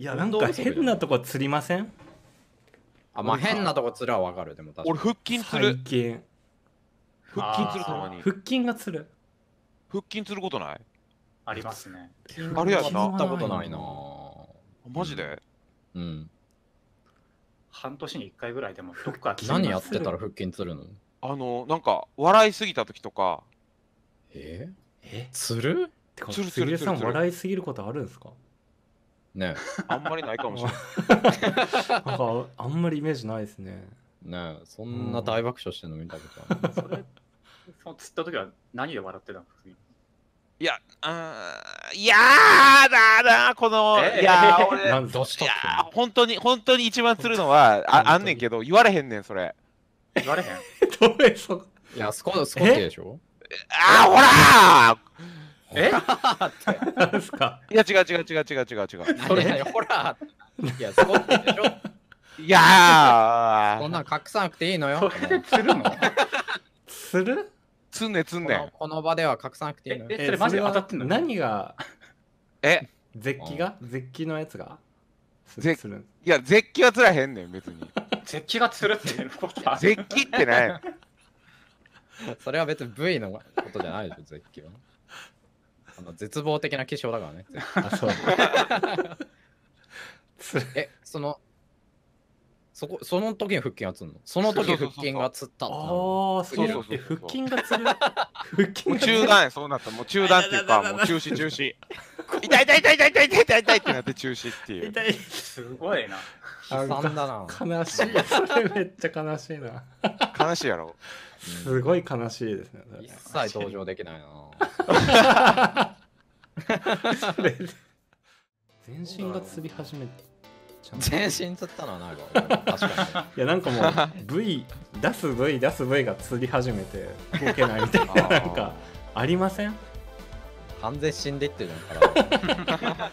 いやなんか変なとこ釣りませんあまあ変なとこ釣るはわかるでも確か俺腹筋釣る腹筋釣るたまに腹筋が釣る腹筋釣ることないありますねあれやなったことないなマジでうん、うん、半年に1回ぐらいでもどっか何やってたら腹筋釣るのあのなんか笑いすぎた時とかええ釣るってか釣る釣るさん笑いすぎることあるんですかねあんまりないかもしれないなんかあんまりイメージないですねねそんな大爆笑してるの見たことない、その釣った時は何で笑ってたのいや、うん、いやーだな、この、ー、いやー、俺、どうしたいや本当に、本当に一番するのは、ああんねんけど、言われへんねん、それ。言われへん どれそいや、そこ、そこでしょああ、ほらーえ ですかいや違う違う違う違う違う違う。それ何々ほらいや、そでしょいやんなん隠さなくていいのよそ。れで釣るのするつんねつんこねの。この場では隠さなくていいのよ。えそれマジで当たってんの何がえ絶起が絶起のやつがするいや絶起は釣らへんねん別に。絶気が釣るっていうことは絶起ってない。それは別に V のことじゃないでしょ、絶は。の絶望的な気象だからね。そえ、その、そこ、その時に腹筋がつるのその時腹筋がつったああそうそうそう。腹筋がつる。腹筋もう中断そうなったもう中断っていうか、もう中止、中止。痛い痛い痛い痛い痛い痛い痛い痛いってなって中止っていう。痛い。すごいな。悲惨だな。悲しい。それめっちゃ悲しいな。悲しいやろ。すごい悲しいですね。一切登場できないな。全身が釣り始め全身つったのはないわ確かにいやなんかもう V 出す V 出す V が釣り始めて動けないみたいななんかありません 完全死んでってるんから